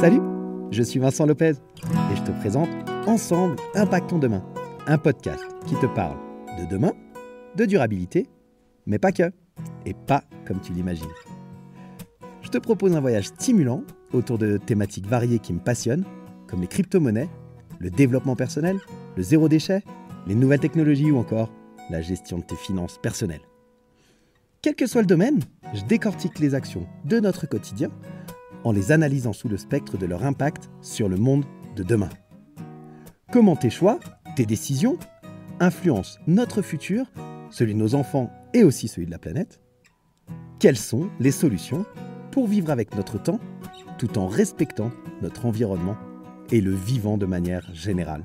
Salut, je suis Vincent Lopez et je te présente Ensemble Impactons Demain, un podcast qui te parle de demain, de durabilité, mais pas que, et pas comme tu l'imagines. Je te propose un voyage stimulant autour de thématiques variées qui me passionnent, comme les crypto-monnaies, le développement personnel, le zéro déchet, les nouvelles technologies ou encore la gestion de tes finances personnelles. Quel que soit le domaine, je décortique les actions de notre quotidien en les analysant sous le spectre de leur impact sur le monde de demain. Comment tes choix, tes décisions, influencent notre futur, celui de nos enfants et aussi celui de la planète Quelles sont les solutions pour vivre avec notre temps tout en respectant notre environnement et le vivant de manière générale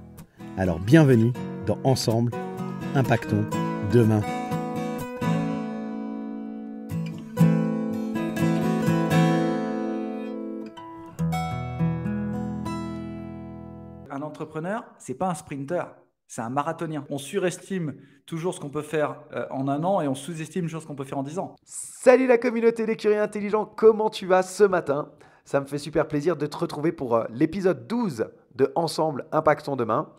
Alors bienvenue dans Ensemble, impactons demain. entrepreneur, c'est pas un sprinter, c'est un marathonien. On surestime toujours ce qu'on peut faire euh, en un an et on sous-estime toujours ce qu'on peut faire en dix ans. Salut la communauté curieux intelligents, comment tu vas ce matin Ça me fait super plaisir de te retrouver pour euh, l'épisode 12 de Ensemble Impactons Demain.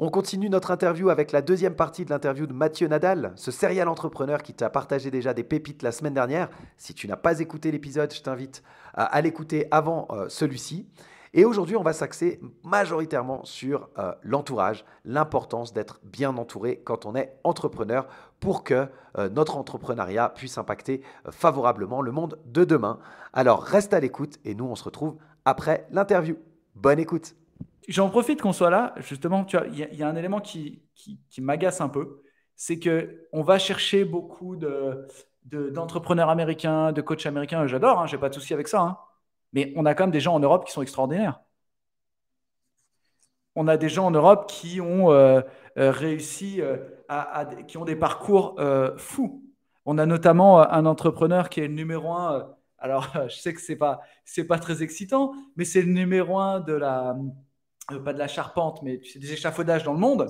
On continue notre interview avec la deuxième partie de l'interview de Mathieu Nadal, ce serial entrepreneur qui t'a partagé déjà des pépites la semaine dernière. Si tu n'as pas écouté l'épisode, je t'invite à l'écouter avant euh, celui-ci. Et aujourd'hui, on va s'axer majoritairement sur euh, l'entourage, l'importance d'être bien entouré quand on est entrepreneur pour que euh, notre entrepreneuriat puisse impacter euh, favorablement le monde de demain. Alors reste à l'écoute et nous, on se retrouve après l'interview. Bonne écoute. J'en profite qu'on soit là. Justement, il y, a un élément qui, qui, m'agace un peu, c'est que on va chercher beaucoup de d'entrepreneurs américains, de coachs américains, j'adore, hein, j'ai pas de souci avec ça, hein. Mais on a quand même des gens en Europe qui sont extraordinaires. On a des gens en Europe qui ont euh, euh, réussi, euh, à, qui ont des parcours fous. On a notamment un entrepreneur qui est le numéro un. alors, je sais que c'est pas c'est pas très excitant, mais c'est le numéro un de la pas de la charpente, mais tu des échafaudages dans le monde.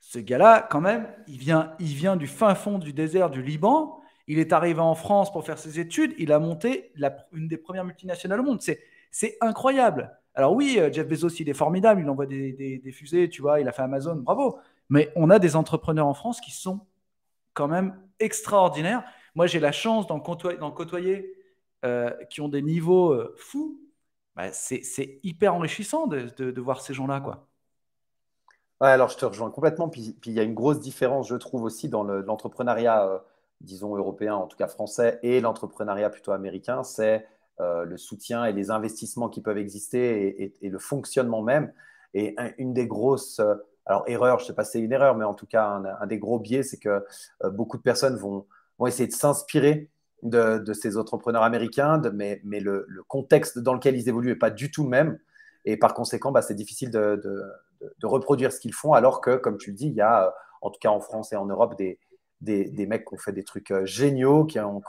Ce gars-là, quand même, il vient, il vient du fin fond du désert du Liban. Il est arrivé en France pour faire ses études. Il a monté une des premières multinationales au monde. C'est incroyable. Alors oui, euh, Jeff Bezos, il est formidable. Il envoie des, fusées, tu vois. Il a fait Amazon, bravo. Mais on a des entrepreneurs en France qui sont quand même extraordinaires. Moi, j'ai la chance d'en côtoyer, euh, qui ont des niveaux euh, fous. Bah, c'est hyper enrichissant de, voir ces gens-là, quoi. alors je te rejoins complètement. puis, il y a une grosse différence, je trouve, aussi dans l'entrepreneuriat disons, européens, en tout cas français, et l'entrepreneuriat plutôt américain, c'est euh, le soutien et les investissements qui peuvent exister et, le fonctionnement même. Et une des grosses, erreurs, alors erreur, je ne sais pas si c'est une erreur, mais en tout cas, un, des gros biais, c'est que euh, beaucoup de personnes vont, vont essayer de s'inspirer de, ces entrepreneurs américains, mais, le, contexte dans lequel ils évoluent n'est pas du tout le même. Et par conséquent, bah, c'est difficile de, de, reproduire ce qu'ils font, alors que, comme tu le dis, il y a, euh, en tout cas en France et en Europe, des, des, mecs qui ont fait des trucs euh, géniaux, qui ont,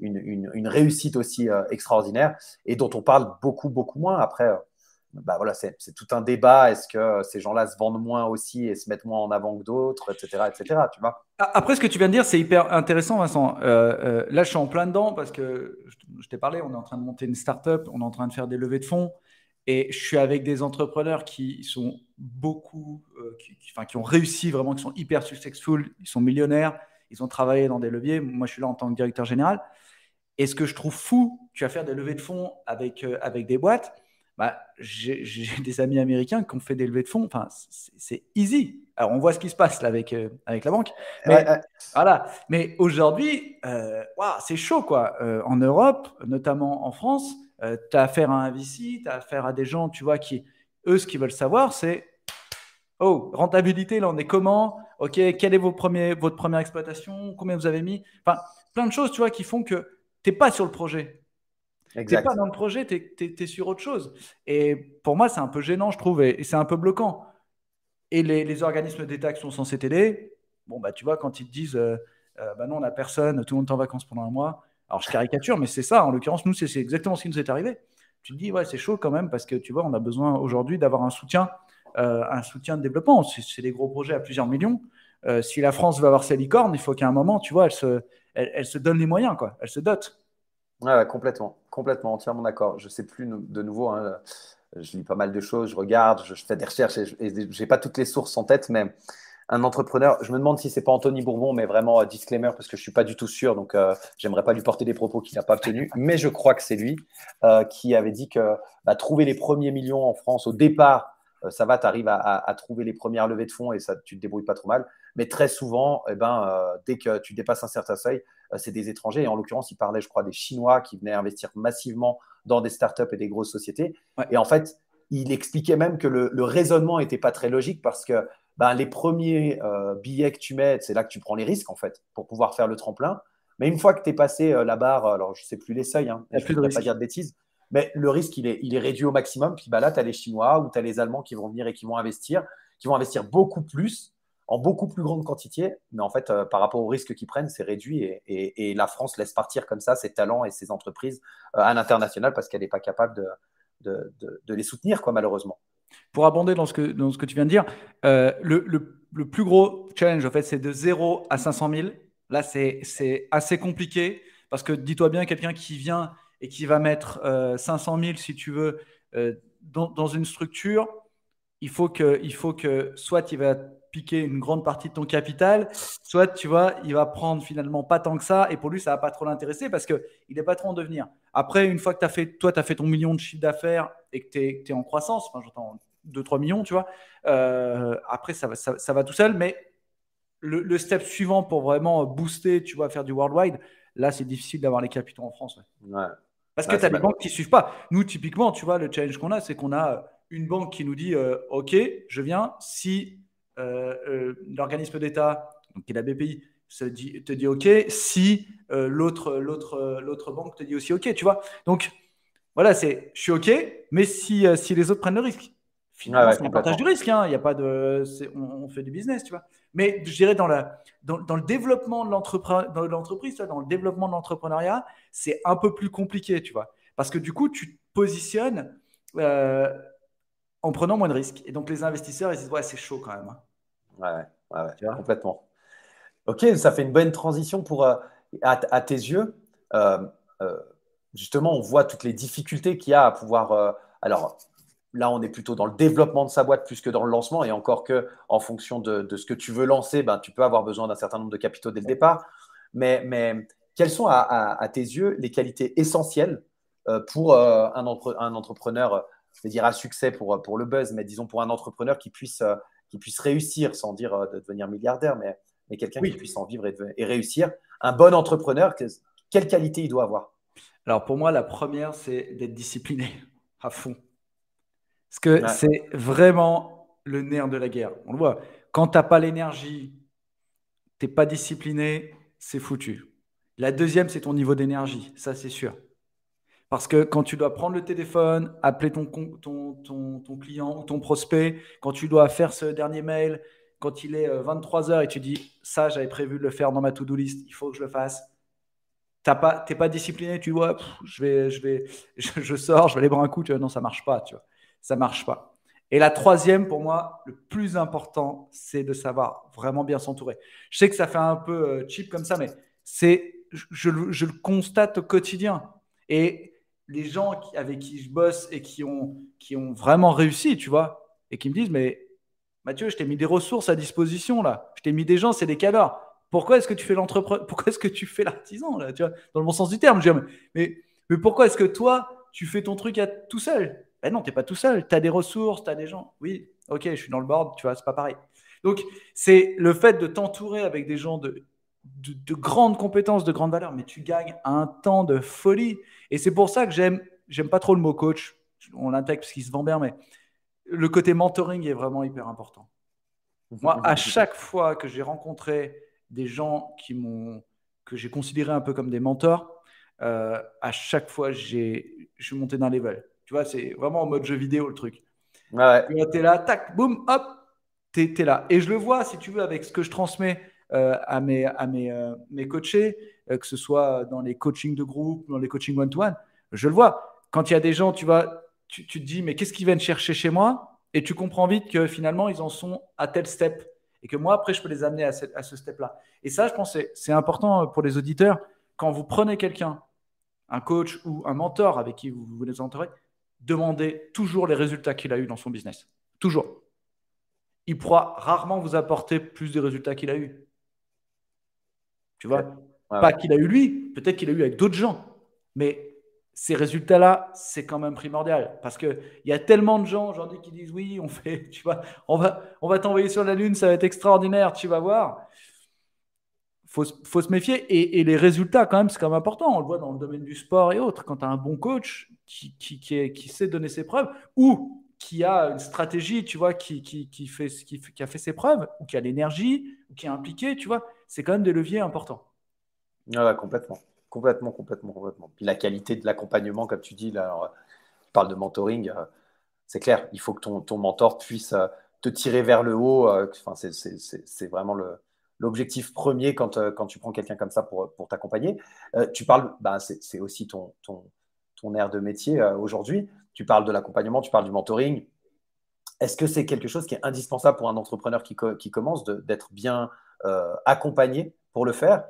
une, réussite aussi euh, extraordinaire et dont on parle beaucoup, beaucoup moins. Après, euh, bah voilà, c'est tout un débat. Est-ce que ces gens-là se vendent moins aussi et se mettent moins en avant que d'autres, etc., etc. Tu vois Après, ce que tu viens de dire, c'est hyper intéressant, Vincent. là, je suis en plein dedans parce que je t'ai parlé, on est en train de monter une start-up, on est en train de faire des levées de fonds. Et je suis avec des entrepreneurs qui sont beaucoup, euh, qui, qui, ont réussi vraiment, qui sont hyper successful, ils sont millionnaires, ils ont travaillé dans des leviers. Moi, je suis là en tant que directeur général. Et ce que je trouve fou, tu vas faire des levées de fonds avec, euh, avec des boîtes. Bah, J'ai des amis américains qui ont fait des levées de fonds. Enfin, c'est easy. Alors, on voit ce qui se passe là avec, euh, avec la banque. Mais, Voilà. Mais aujourd'hui, c'est chaud, quoi. en Europe, notamment en France, euh, tu as affaire à un VC, tu as affaire à des gens, tu vois, qui, eux, ce qu'ils veulent savoir, c'est Oh, rentabilité, là, on est comment Ok, quelle est vos votre première exploitation Combien vous avez mis Enfin, plein de choses, tu vois, qui font que tu n'es pas sur le projet. Tu n'es pas dans le projet, tu es, sur autre chose. Et pour moi, c'est un peu gênant, je trouve, et, c'est un peu bloquant. Et les, organismes d'État qui sont censés t'aider, bon, bah, tu vois, quand ils te disent euh, euh, bah non, on n'a personne, tout le monde est en vacances pendant un mois, alors je caricature, mais c'est ça. En l'occurrence, nous, c'est exactement ce qui nous est arrivé. Tu te dis, ouais, c'est chaud quand même parce que tu vois, on a besoin aujourd'hui d'avoir un soutien, euh, un soutien de développement. C'est des gros projets à plusieurs millions. Euh, si la France veut avoir ses licornes, il faut qu'à un moment, tu vois, elle se, elle, se donne les moyens, quoi. Elle se dote. Ouais, complètement, complètement, entièrement d'accord. Je ne sais plus de nouveau. Hein, je lis pas mal de choses, je regarde, je, fais des recherches et, je n'ai pas toutes les sources en tête, mais un entrepreneur. Je me demande si c'est pas Anthony Bourbon, mais vraiment euh, disclaimer parce que je suis pas du tout sûr, donc euh, j'aimerais pas lui porter des propos qu'il n'a pas obtenus, Mais je crois que c'est lui euh, qui avait dit que bah, trouver les premiers millions en France au départ, ça va, tu arrives à, trouver les premières levées de fonds et ça, tu te débrouilles pas trop mal. Mais très souvent, eh ben, dès que tu dépasses un certain seuil, c'est des étrangers. Et en l'occurrence, il parlait, je crois, des Chinois qui venaient investir massivement dans des startups et des grosses sociétés. Et en fait, il expliquait même que le, le raisonnement n'était pas très logique parce que ben, les premiers euh, billets que tu mets, c'est là que tu prends les risques, en fait, pour pouvoir faire le tremplin. Mais une fois que tu es passé euh, la barre, alors je ne sais plus les seuils, hein, je ne pas dire de bêtises, mais le risque, il est, réduit au maximum. Puis bah, là, tu as les Chinois ou tu as les Allemands qui vont venir et qui vont investir, qui vont investir beaucoup plus, en beaucoup plus grande quantité. Mais en fait, euh, par rapport aux risques qu'ils prennent, c'est réduit. Et, la France laisse partir comme ça ses talents et ses entreprises à l'international parce qu'elle n'est pas capable de, de les soutenir, quoi, malheureusement. Pour abonder dans ce que, dans ce que tu viens de dire, euh, le, le, plus gros challenge, en fait, c'est de 0 à 500 000. Là, c'est assez compliqué parce que dis-toi bien, quelqu'un qui vient et qui va mettre 500 euh, 000, si tu veux, euh, dans, dans, une structure, il faut que, il faut que soit il va piquer une grande partie de ton capital, soit tu vois, il va prendre finalement pas tant que ça et pour lui, ça va pas trop l'intéresser parce qu'il n'est pas trop en devenir. Après, une fois que tu as fait, toi, tu as fait ton million de chiffre d'affaires et que tu es, en croissance, enfin, j'entends 2-3 millions, tu vois, euh, après, ça va, ça, va tout seul, mais le, step suivant pour vraiment booster, tu vois, faire du worldwide, là, c'est difficile d'avoir les capitaux en France. Parce que tu as des banques qui suivent pas. Nous, typiquement, tu vois, le challenge qu'on a, c'est qu'on a une banque qui nous dit euh, OK, je viens, si euh, euh, l'organisme d'État, qui est la BPI, dit, te dit OK, si euh, l'autre, l'autre, l'autre banque te dit aussi OK, tu vois. Donc, voilà, c'est je suis OK, mais si, si les autres prennent le risque. Finalement, c'est un partage du risque, hein. il a pas de, on, fait du business, tu vois. Mais je dirais dans, la, dans, dans le développement de l'entreprise, dans, dans le développement de l'entrepreneuriat, c'est un peu plus compliqué, tu vois. Parce que du coup, tu te positionnes en prenant moins de risques. Et donc, les investisseurs, ils disent Ouais, c'est chaud quand même. Hein. Ouais, complètement. Ok, ça fait une bonne transition pour, euh, à, tes yeux. Euh, euh, justement, on voit toutes les difficultés qu'il y a à pouvoir. alors, là, on est plutôt dans le développement de sa boîte plus que dans le lancement. Et encore que, en fonction de, ce que tu veux lancer, ben, tu peux avoir besoin d'un certain nombre de capitaux dès le départ. Mais, quelles sont, à, tes yeux, les qualités essentielles pour un entrepreneur cest à dire à succès pour, euh, pour le buzz, mais disons pour un entrepreneur qui puisse, euh, qui puisse réussir sans dire euh, de devenir milliardaire, mais, mais quelqu'un qui puisse en vivre et, réussir. Un bon entrepreneur, quelles quelle qualité il doit avoir Alors pour moi, la première, c'est d'être discipliné à fond. Parce que c'est vraiment le nerf de la guerre. On le voit. Quand tu n'as pas l'énergie, tu n'es pas discipliné, c'est foutu. La deuxième, c'est ton niveau d'énergie, ça c'est sûr. Parce que quand tu dois prendre le téléphone, appeler ton, ton, ton, client ou ton prospect, quand tu dois faire ce dernier mail, quand il est 23h euh, et tu dis ça, j'avais prévu de le faire dans ma to-do list, il faut que je le fasse. Tu n'es pas, discipliné, tu vois, je, vais, je, vais, je, sors, je vais aller boire un coup, tu vois, non, ça marche pas, tu vois, ça marche pas. Et la troisième, pour moi, le plus important, c'est de savoir vraiment bien s'entourer. Je sais que ça fait un peu euh, cheap comme ça, mais c'est, je, je, le constate au quotidien. Et les gens avec qui je bosse et qui ont, vraiment réussi, tu vois, et qui me disent, mais Mathieu, je t'ai mis des ressources à disposition là, je t'ai mis des gens, c'est des cadres. Pourquoi est-ce que tu fais l'entrepreneur Pourquoi est-ce que tu fais l'artisan là, tu vois, dans le bon sens du terme, je dis, mais, pourquoi est-ce que toi, tu fais ton truc à, tout seul Ben non, t'es pas tout seul, tu as des ressources, tu as des gens. Oui, ok, je suis dans le board, tu vois, c'est pas pareil. Donc, c'est le fait de t'entourer avec des gens de, de, de, grandes compétences, de grandes valeurs, mais tu gagnes un temps de folie. Et c'est pour ça que j'aime, j'aime pas trop le mot coach. On l'intègre parce qu'il se vend bien, mais le côté mentoring est vraiment hyper important. Moi, à chaque fois que j'ai rencontré des gens que j'ai considéré un peu comme des mentors, euh, à chaque fois, j'ai, je suis monté d'un level. Tu vois, c'est vraiment en mode jeu vidéo le truc. Ouais. Tu es là, tac, boum, hop, tu es là. Et je le vois, si tu veux, avec ce que je transmets euh, à mes, à mes, euh, coachés, euh, que ce soit dans les coachings de groupe, dans les coachings one-to-one. je le vois. Quand il y a des gens, tu, vas, tu, te dis, mais qu'est-ce qu'ils viennent chercher chez moi Et tu comprends vite que finalement, ils en sont à tel step. Et que moi, après, je peux les amener à ce, step-là. Et ça, je pense c'est important pour les auditeurs. Quand vous prenez quelqu'un, un coach ou un mentor avec qui vous voulez entourez demandez toujours les résultats qu'il a eu dans son business. Toujours. Il pourra rarement vous apporter plus des résultats qu'il a eu. Tu vois Pas qu'il a eu lui, peut-être qu'il a eu avec d'autres gens. Mais ces résultats-là, c'est quand même primordial. Parce qu'il y a tellement de gens aujourd'hui qui disent oui, on fait, tu vois, on va, on va t'envoyer sur la Lune, ça va être extraordinaire, tu vas voir. Faut, faut se méfier. Et, les résultats, quand même, c'est quand même important. On le voit dans le domaine du sport et autres. Quand tu as un bon coach qui, qui sait donner ses preuves, ou qui a une stratégie, tu vois, qui, qui, qui fait, qui, qui, a fait ses preuves, ou qui a l'énergie, ou qui est impliqué, tu vois, c'est quand même des leviers importants. Voilà, ah complètement. Complètement, complètement, complètement. Puis la qualité de l'accompagnement, comme tu dis, là, tu parles de mentoring, euh, c'est clair, il faut que ton, ton mentor puisse euh, te tirer vers le haut. Euh, c'est vraiment le, l'objectif premier quand, quand, tu prends quelqu'un comme ça pour, pour t'accompagner. tu parles, bah, c'est aussi ton, ton, ton air de métier aujourd'hui. Tu parles de l'accompagnement, tu parles du mentoring. Est-ce que c'est quelque chose qui est indispensable pour un entrepreneur qui, commence d'être bien euh, accompagné pour le faire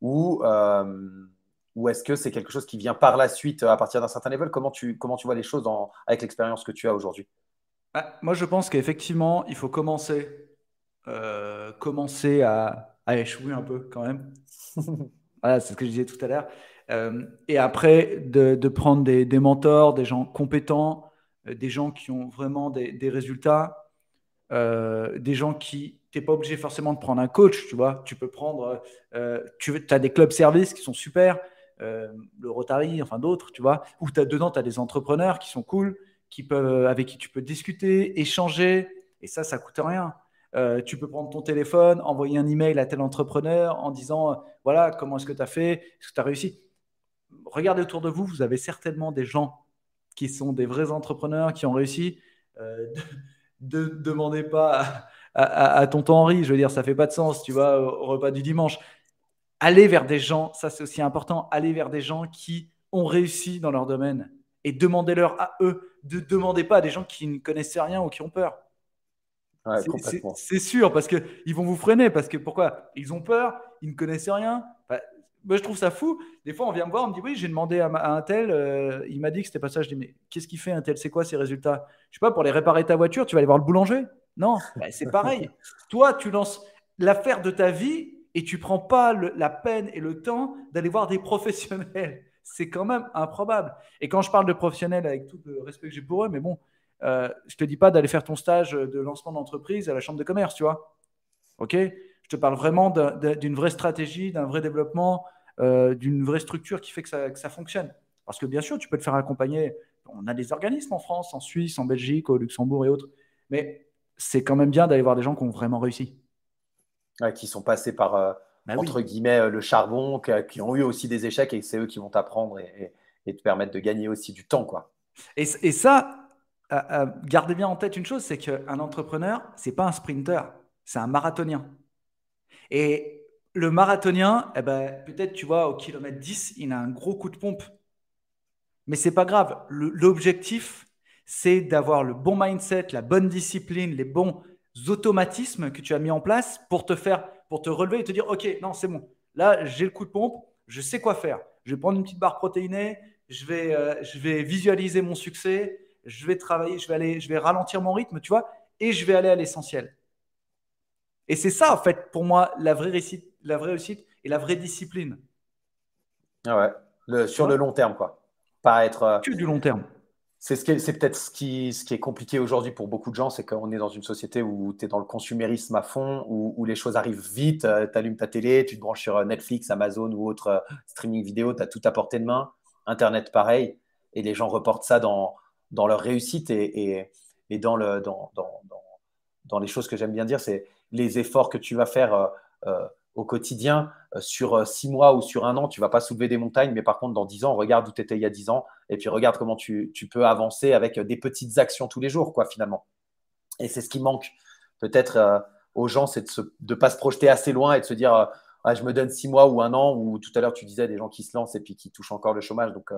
Ou, euh, ou est-ce que c'est quelque chose qui vient par la suite euh, à partir d'un certain level comment tu, comment tu vois les choses avec l'expérience que tu as aujourd'hui bah, Moi, je pense qu'effectivement, il faut commencer, commencer à échouer un peu quand même. Voilà, c'est ce que je disais tout à l'heure. Euh, et après, de, prendre des, mentors, des gens compétents, euh, des gens qui ont vraiment des, résultats, euh, des gens qui. Tu n'es pas obligé forcément de prendre un coach, tu vois. Tu peux prendre. tu as des clubs services qui sont super, le Rotary, enfin d'autres, tu vois. Ou dedans, tu as des entrepreneurs qui sont cool, qui peuvent, avec qui tu peux discuter, échanger. Et ça, ça coûte rien. Euh, tu peux prendre ton téléphone, envoyer un email à tel entrepreneur en disant euh, voilà, comment est-ce que tu as fait Est-ce que tu as réussi Regardez autour de vous, vous avez certainement des gens qui sont des vrais entrepreneurs, qui ont réussi. Ne euh, demandez pas à, ton à, tonton Henri, je veux dire, ça fait pas de sens, tu vois, au, repas du dimanche. Allez vers des gens, ça c'est aussi important, allez vers des gens qui ont réussi dans leur domaine et demandez-leur à eux. Ne demandez pas à des gens qui ne connaissaient rien ou qui ont peur c'est sûr, parce qu'ils vont vous freiner. Parce que pourquoi Ils ont peur, ils ne connaissent rien. moi, je trouve ça fou. Des fois, on vient me voir, on me dit Oui, j'ai demandé à, un tel, euh, il m'a dit que c'était pas ça. Je dis Mais qu'est-ce qu'il fait un tel C'est quoi ces résultats Je sais pas, pour les réparer ta voiture, tu vas aller voir le boulanger Non, bah, c'est pareil. Toi, tu lances l'affaire de ta vie et tu prends pas la peine et le temps d'aller voir des professionnels. C'est quand même improbable. Et quand je parle de professionnels, avec tout le respect que j'ai pour eux, mais bon, je euh, je te dis pas d'aller faire ton stage de lancement d'entreprise à la chambre de commerce, tu vois. OK Je te parle vraiment d'une vraie stratégie, d'un vrai développement, euh, d'une vraie structure qui fait que ça, fonctionne. Parce que bien sûr, tu peux te faire accompagner. On a des organismes en France, en Suisse, en Belgique, au Luxembourg et autres. Mais c'est quand même bien d'aller voir des gens qui ont vraiment réussi. qui sont passés par, euh, bah entre guillemets, le charbon, qui ont eu aussi des échecs et c'est eux qui vont t'apprendre et, te permettre de gagner aussi du temps. quoi. et ça, euh, euh, gardez bien en tête une chose, c'est qu'un entrepreneur, c'est pas un sprinter, c'est un marathonien. Et le marathonien, eh ben, peut-être tu vois, au kilomètre 10, il a un gros coup de pompe. Mais c'est pas grave. L'objectif, c'est d'avoir le bon mindset, la bonne discipline, les bons automatismes que tu as mis en place pour te faire, pour te relever et te dire, OK, non, c'est bon. Là, j'ai le coup de pompe, je sais quoi faire. Je vais prendre une petite barre protéinée, je vais euh, visualiser mon succès, je vais travailler, je vais aller, je vais ralentir mon rythme, tu vois, et je vais aller à l'essentiel. Et c'est ça, en fait, pour moi, la vraie réussite, la vraie réussite et la vraie discipline. Ah ouais, sur le long terme, quoi. Pas être. Euh, du long terme. C'est ce peut-être ce qui, ce qui, est compliqué aujourd'hui pour beaucoup de gens, c'est qu'on est dans une société où tu es dans le consumérisme à fond, où, où les choses arrivent vite, euh, tu allumes ta télé, tu te branches sur euh, Netflix, Amazon ou autre streaming vidéo, tu as tout à portée de main, Internet pareil, et les gens reportent ça dans, dans leur réussite et, et, et dans, le, dans, dans, dans, les choses que j'aime bien dire, c'est les efforts que tu vas faire euh, euh, au quotidien euh, sur six mois ou sur un an. Tu vas pas soulever des montagnes, mais par contre, dans dix ans, regarde où tu étais il y a dix ans et puis regarde comment tu, tu, peux avancer avec des petites actions tous les jours, quoi, finalement. Et c'est ce qui manque peut-être aux gens, c'est de ne pas se projeter assez loin et de se dire. ah, je me donne six mois ou un an, ou tout à l'heure tu disais des gens qui se lancent et puis qui touchent encore le chômage. Donc,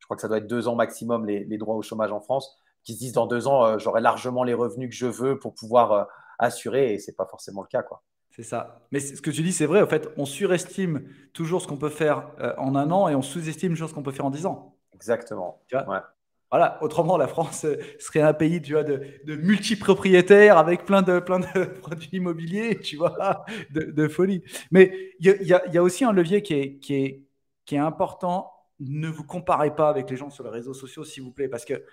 je crois que ça doit être deux ans maximum les, droits au chômage en France, qui se disent dans deux ans, euh, j'aurai largement les revenus que je veux pour pouvoir euh, assurer, et ce n'est pas forcément le cas. quoi. C'est ça. Mais ce que tu dis, c'est vrai. En fait, on surestime toujours ce qu'on peut faire euh, en un an et on sous-estime toujours ce qu'on peut faire en dix ans. Exactement. Voilà. Autrement, la France serait un pays, tu vois, de, multipropriétaires avec plein de plein de produits immobiliers, tu vois, de, folie. Mais il y, a, aussi un levier qui est, qui est, qui est important ne vous comparez pas avec les gens sur les réseaux sociaux, s'il vous plaît, parce que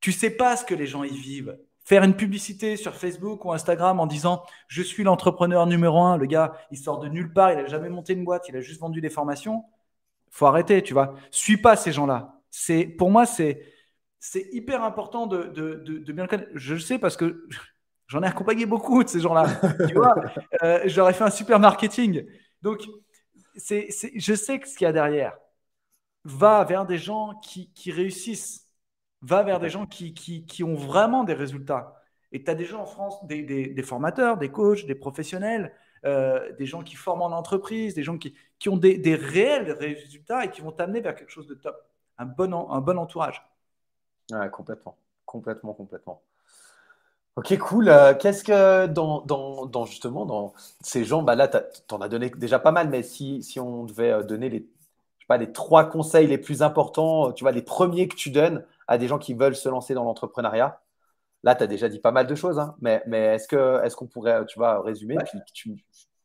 tu sais pas ce que les gens y vivent. Faire une publicité sur Facebook ou Instagram en disant je suis l'entrepreneur numéro un, le gars il sort de nulle part, il n'a jamais monté une boîte, il a juste vendu des formations. Faut arrêter, tu vois. Suis pas ces gens-là. C'est pour moi c'est hyper important de, bien le connaître. Je le sais parce que j'en ai accompagné beaucoup de ces gens-là. tu vois, euh, j'aurais fait un super marketing. Donc c'est, je sais ce qu'il y a derrière va vers des gens qui, réussissent, va vers des gens qui, qui, ont vraiment des résultats. Et tu as des gens en France, des, formateurs, des coachs, des professionnels, euh, des gens qui forment en entreprise, des gens qui, ont des, réels résultats et qui vont t'amener vers quelque chose de top, un bon, un bon entourage. Ouais, complètement, complètement, complètement. Ok, cool. Euh, qu'est-ce que dans, justement dans ces gens, bah là, tu en as donné déjà pas mal, mais si on devait euh, donner les pas, les trois conseils les plus importants, euh, tu vois, les premiers que tu donnes à des gens qui veulent se lancer dans l'entrepreneuriat Là, tu as déjà dit pas mal de choses, hein, mais, mais est-ce qu'on est pourrait, tu vois, résumer puis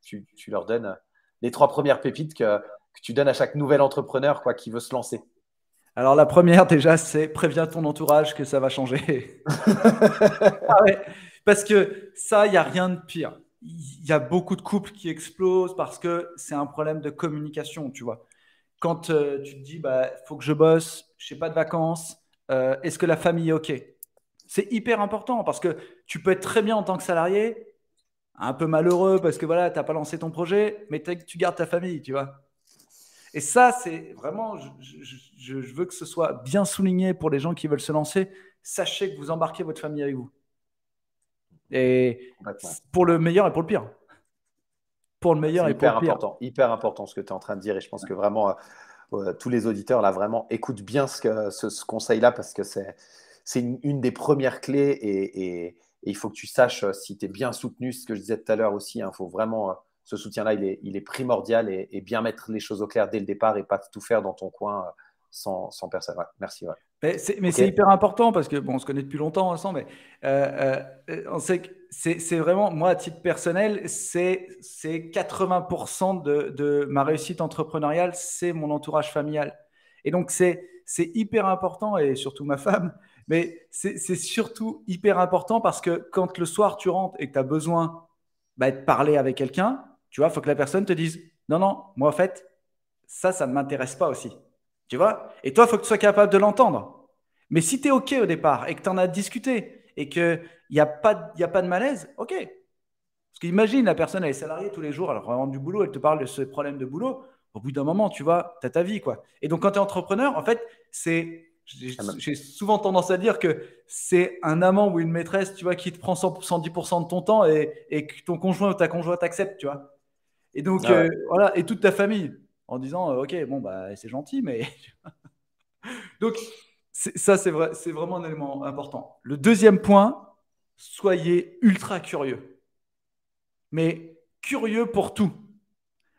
tu, tu, leur donnes euh, les trois premières pépites que, tu donnes à chaque nouvel entrepreneur quoi, qui veut se lancer alors la première déjà, c'est préviens ton entourage que ça va changer. Ah parce que ça, il n'y a rien de pire. Il y a beaucoup de couples qui explosent parce que c'est un problème de communication, tu vois quand euh, tu te dis, bah, faut que je bosse, je n'ai pas de vacances, euh, est-ce que la famille est OK C'est hyper important parce que tu peux être très bien en tant que salarié, un peu malheureux parce que voilà, tu n'as pas lancé ton projet, mais tu gardes ta famille, tu vois. Et ça, c'est vraiment, je, je, veux que ce soit bien souligné pour les gens qui veulent se lancer. Sachez que vous embarquez votre famille avec vous. Et pour le meilleur et pour le pire le meilleur et Important, hyper important ce que tu es en train de dire. Et je pense que vraiment, euh, euh, tous les auditeurs là vraiment écoutent bien ce, ce, conseil-là parce que c'est une, une, des premières clés. Et, et, il faut que tu saches euh, si tu es bien soutenu, ce que je disais tout à l'heure aussi. Il hein, faut vraiment. ce soutien-là, il est, il est, primordial et, bien mettre les choses au clair dès le départ et pas tout faire dans ton coin sans, sans personne. merci. Mais c'est hyper important parce que, bon, on se connaît depuis longtemps ensemble, hein, mais euh, euh, euh, on sait que c'est vraiment, moi, à titre personnel, c'est 80% de, ma réussite entrepreneuriale, c'est mon entourage familial. Et donc, c'est hyper important, et surtout ma femme, mais c'est surtout hyper important parce que quand le soir tu rentres et que tu as besoin bah, de parler avec quelqu'un, tu vois, il faut que la personne te dise non, non, moi, en fait, ça, ça ne m'intéresse pas aussi. Tu vois Et toi, il faut que tu sois capable de l'entendre. Mais si tu es OK au départ et que tu en as discuté et qu'il n'y a, pas, a pas de malaise, OK. Parce qu'imagine, la personne, elle est salariée tous les jours, elle rentre du boulot, elle te parle de ce problème de boulot. Au bout d'un moment, tu vois, tu as ta vie. quoi. Et donc, quand tu es entrepreneur, en fait, c'est. Ah, j'ai souvent tendance à dire que c'est un amant ou une maîtresse, tu vois, qui te prend 110% de ton temps et, que ton conjoint ou ta conjointe accepte, tu vois. Et donc, ah euh, voilà, et toute ta famille en disant euh, ok bon bah c'est gentil mais donc ça c'est vrai, c'est vraiment un élément important. Le deuxième point, soyez ultra curieux, mais curieux pour tout.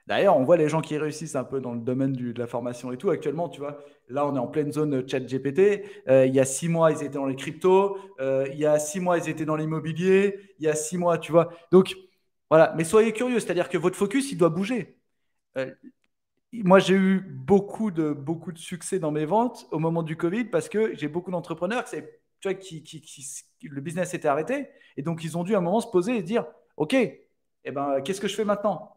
D'ailleurs, on voit les gens qui réussissent un peu dans le domaine de la formation et tout. Actuellement, tu vois, là, on est en pleine zone chat GPT. Euh, il y a six mois, ils étaient dans les cryptos. Euh, il y a six mois, ils étaient dans l'immobilier. Il y a six mois, tu vois. Donc, voilà. Mais soyez curieux, c'est-à-dire que votre focus, il doit bouger moi, j'ai eu beaucoup de, beaucoup de succès dans mes ventes au moment du Covid parce que j'ai beaucoup d'entrepreneurs qui, tu vois, qui, le business était arrêté. Et donc, ils ont dû à un moment se poser et dire OK, eh ben, qu'est-ce que je fais maintenant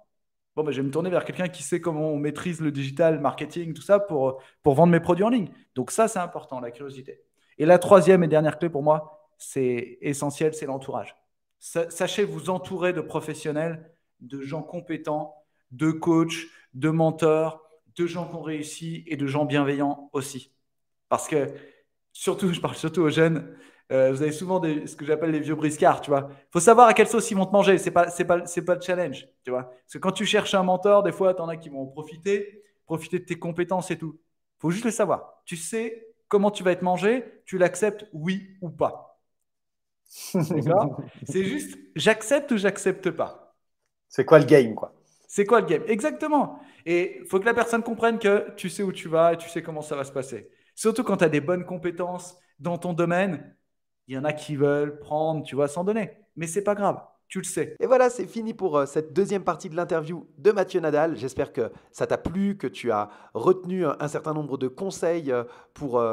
Bon, ben, je vais me tourner vers quelqu'un qui sait comment on maîtrise le digital, marketing, tout ça pour, pour vendre mes produits en ligne. Donc, ça, c'est important, la curiosité. Et la troisième et dernière clé pour moi, c'est essentiel c'est l'entourage. Sachez vous entourer de professionnels, de gens compétents de coachs, de mentors, de gens qui ont réussi et de gens bienveillants aussi. Parce que, surtout, je parle surtout aux jeunes, euh, vous avez souvent des, ce que j'appelle les vieux briscards, tu vois. faut savoir à quelle sauce ils vont te manger, c'est pas, c'est pas, pas le challenge, tu vois. Parce que quand tu cherches un mentor, des fois, tu en as qui vont profiter, profiter de tes compétences et tout. il faut juste le savoir. Tu sais comment tu vas être mangé, tu l'acceptes, oui ou pas. C'est juste, j'accepte ou j'accepte pas. C'est quoi le game, quoi c'est quoi le game Exactement. Et il faut que la personne comprenne que tu sais où tu vas et tu sais comment ça va se passer. Surtout quand tu as des bonnes compétences dans ton domaine, il y en a qui veulent prendre, tu vois, sans donner. Mais c'est pas grave tu le sais. Et voilà, c'est fini pour euh, cette deuxième partie de l'interview de Mathieu Nadal. J'espère que ça t'a plu, que tu as retenu euh, un certain nombre de conseils euh, pour,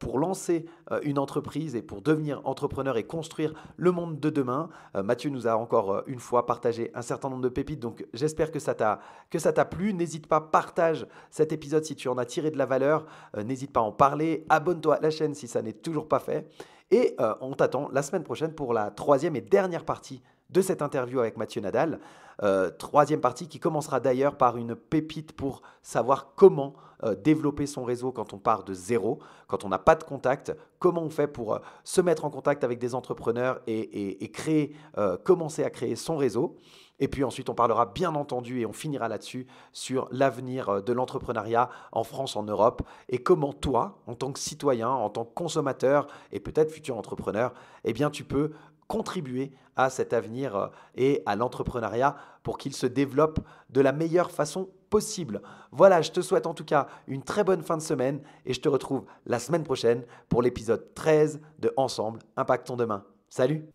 pour lancer une entreprise et pour devenir entrepreneur et construire le monde de demain. Mathieu nous a encore une fois partagé un certain nombre de pépites, donc j'espère que ça t'a plu. N'hésite pas, partage cet épisode si tu en as tiré de la valeur. N'hésite pas à en parler. Abonne-toi à la chaîne si ça n'est toujours pas fait. Et on t'attend la semaine prochaine pour la troisième et dernière partie de cette interview avec Mathieu Nadal. Euh, troisième partie qui commencera d'ailleurs par une pépite pour savoir comment euh, développer son réseau quand on part de zéro, quand on n'a pas de contact, comment on fait pour euh, se mettre en contact avec des entrepreneurs et, créer, commencer à créer son réseau. Et puis ensuite, on parlera bien entendu et on finira là-dessus sur l'avenir de l'entrepreneuriat en France, en Europe et comment toi, en tant que citoyen, en tant que consommateur et peut-être futur entrepreneur, eh bien tu peux contribuer à cet avenir euh, et à l'entrepreneuriat pour qu'il se développe de la meilleure façon possible. Voilà, je te souhaite en tout cas une très bonne fin de semaine et je te retrouve la semaine prochaine pour l'épisode 13 de Ensemble, Impactons demain. Salut